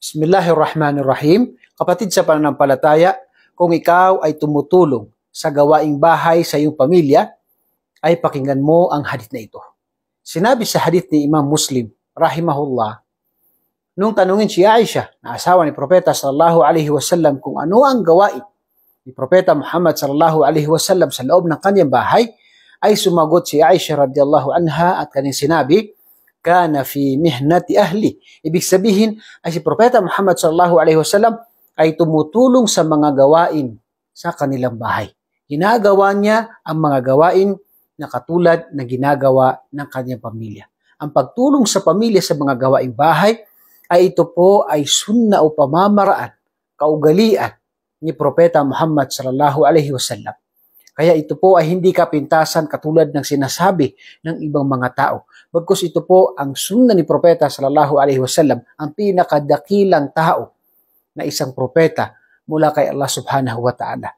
Bismillahirrahmanirrahim. Kapatid sa pananampalataya, kung ikaw ay tumutulong sa gawaing bahay sa iyong pamilya, ay pakinggan mo ang hadith na ito. Sinabi sa hadith ni Imam Muslim, rahimahullah, nung tanungin si Aisha, na asawa ni Propeta sallallahu alaihi wasallam kung ano ang gawain ni Propeta Muhammad sallallahu alaihi wasallam sa loob ng kanyang bahay, ay sumagot si Aisha radhiyallahu anha at kanyang sinabi, kana fi mihnati ahli. Ibig sabihin ay si Propeta Muhammad sallallahu alaihi wasallam ay tumutulong sa mga gawain sa kanilang bahay. Ginagawa niya ang mga gawain na katulad na ginagawa ng kanyang pamilya. Ang pagtulong sa pamilya sa mga gawaing bahay ay ito po ay sunna o pamamaraan, kaugalian ni Propeta Muhammad sallallahu alaihi wasallam. Kaya ito po ay hindi kapintasan katulad ng sinasabi ng ibang mga tao. Bagkus ito po ang sunna ni Propeta sallallahu alaihi wasallam, ang pinakadakilang tao na isang propeta mula kay Allah subhanahu wa ta'ala.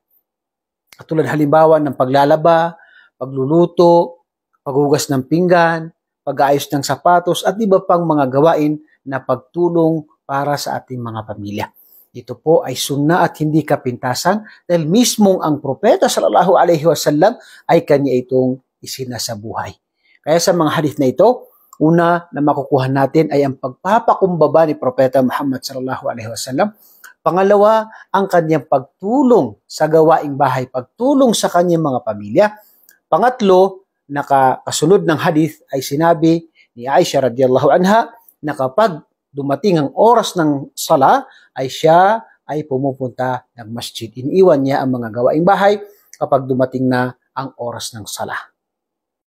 Katulad halimbawa ng paglalaba, pagluluto, paghugas ng pinggan, pag-aayos ng sapatos at iba pang mga gawain na pagtulong para sa ating mga pamilya. Ito po ay sunna at hindi kapintasan dahil mismong ang propeta sallallahu alaihi wasallam ay kanya itong isinasabuhay. Kaya sa mga hadith na ito, una na makukuha natin ay ang pagpapakumbaba ni propeta Muhammad sallallahu alaihi wasallam. Pangalawa, ang kanyang pagtulong sa gawaing bahay, pagtulong sa kanyang mga pamilya. Pangatlo, nakasunod ng hadith ay sinabi ni Aisha radiyallahu anha na kapag dumating ang oras ng sala, ay siya ay pumupunta ng masjid. Iniwan niya ang mga gawaing bahay kapag dumating na ang oras ng sala.